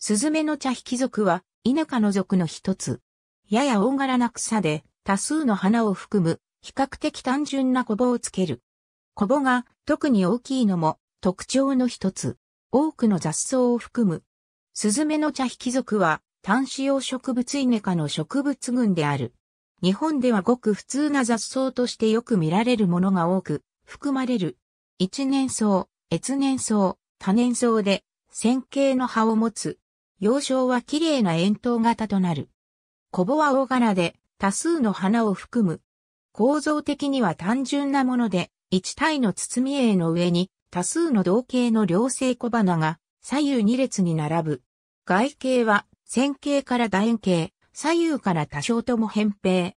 スズメの茶引き族は、稲ネ科の族の一つ。やや大柄な草で、多数の花を含む、比較的単純なコボをつける。コボが特に大きいのも特徴の一つ。多くの雑草を含む。スズメの茶引き族は、単子葉植物イネ科の植物群である。日本ではごく普通な雑草としてよく見られるものが多く、含まれる。一年草、越年草、多年草で、線形の葉を持つ、幼少は綺麗な円筒型となる。コボは大柄で多数の花を含む。構造的には単純なもので、一体の包み絵の上に多数の同型の両性小花が左右二列に並ぶ。外形は線形から楕円形、左右から多少とも扁平。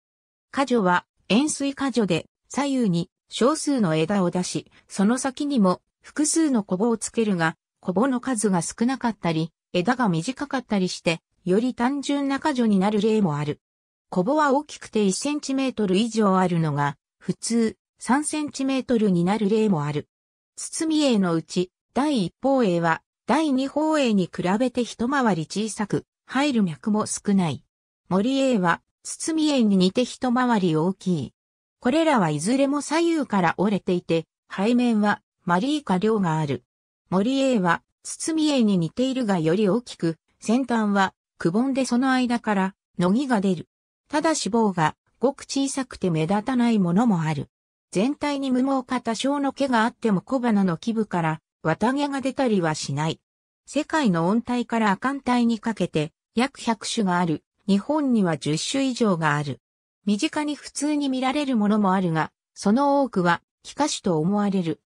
果樹は円錐果樹で左右に少数の枝を出し、その先にも複数のコボをつけるが、コボの数が少なかったり、枝が短かったりして、より単純な果樹になる例もある。コボは大きくて 1cm 以上あるのが、普通 3cm になる例もある。包み栄のうち、第一方栄は、第二方栄に比べて一回り小さく、入る脈も少ない。森栄は、包み栄に似て一回り大きい。これらはいずれも左右から折れていて、背面は、マリーカ量がある。森栄は、包み絵に似ているがより大きく、先端はくぼんでその間から、乃木が出る。ただし棒が、ごく小さくて目立たないものもある。全体に無毛か多少の毛があっても小花の基部から、綿毛が出たりはしない。世界の温帯から亜寒帯にかけて、約100種がある。日本には10種以上がある。身近に普通に見られるものもあるが、その多くは、奇下種と思われる。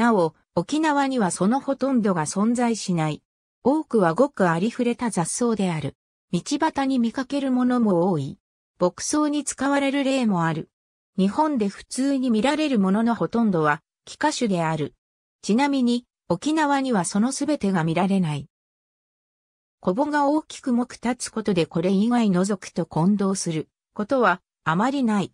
なお、沖縄にはそのほとんどが存在しない。多くはごくありふれた雑草である。道端に見かけるものも多い。牧草に使われる例もある。日本で普通に見られるもののほとんどは、気化種である。ちなみに、沖縄にはそのすべてが見られない。コボが大きくもく立つことでこれ以外除くと混同することはあまりない。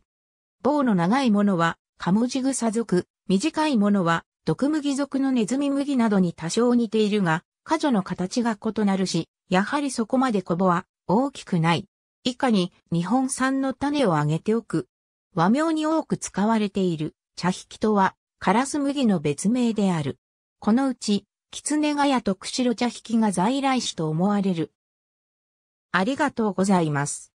棒の長いものは、カモジグサ属、短いものは、毒麦属のネズミ麦などに多少似ているが、果樹の形が異なるし、やはりそこまでコボは大きくない。以下に日本産の種をあげておく。和名に多く使われている茶引きとは、カラス麦の別名である。このうち、キツネガヤと釧路茶引きが在来種と思われる。ありがとうございます。